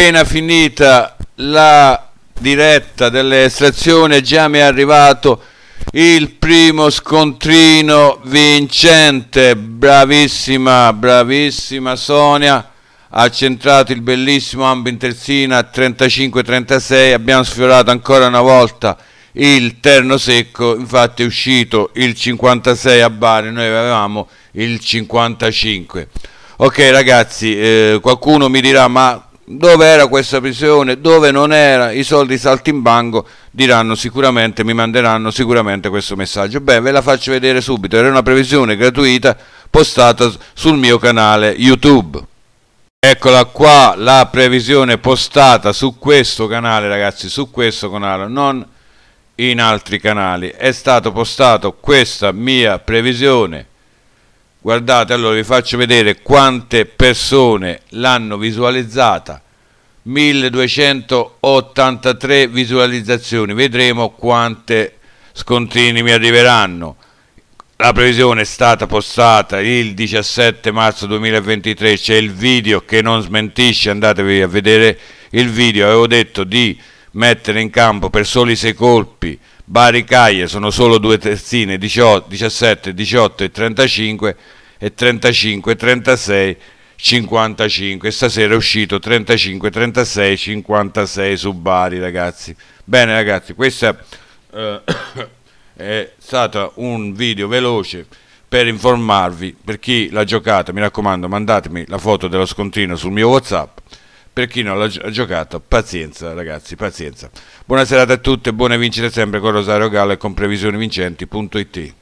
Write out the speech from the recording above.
appena finita la diretta delle estrazioni, già mi è arrivato il primo scontrino vincente bravissima bravissima Sonia ha centrato il bellissimo Ambo in terzina 35-36 abbiamo sfiorato ancora una volta il terno secco infatti è uscito il 56 a Bari noi avevamo il 55 ok ragazzi eh, qualcuno mi dirà ma dove era questa prisione, dove non era, i soldi saltimbanco diranno sicuramente, mi manderanno sicuramente questo messaggio. Beh, ve la faccio vedere subito, era una previsione gratuita postata sul mio canale YouTube. Eccola qua la previsione postata su questo canale ragazzi, su questo canale, non in altri canali. È stato postato questa mia previsione guardate allora vi faccio vedere quante persone l'hanno visualizzata 1283 visualizzazioni vedremo quante scontrini mi arriveranno la previsione è stata postata il 17 marzo 2023 c'è il video che non smentisce andatevi a vedere il video avevo detto di mettere in campo per soli sei colpi Bari Caglie sono solo due terzine 17, 18 e 35 e 35, 36, 55 stasera è uscito 35, 36, 56 su Bari ragazzi bene ragazzi questo eh, è stato un video veloce per informarvi per chi l'ha giocata mi raccomando mandatemi la foto dello scontrino sul mio whatsapp per chi non l'ha giocato, pazienza ragazzi, pazienza. Buona serata a tutti e buone vincite sempre con Rosario Gallo e con previsionivincenti.it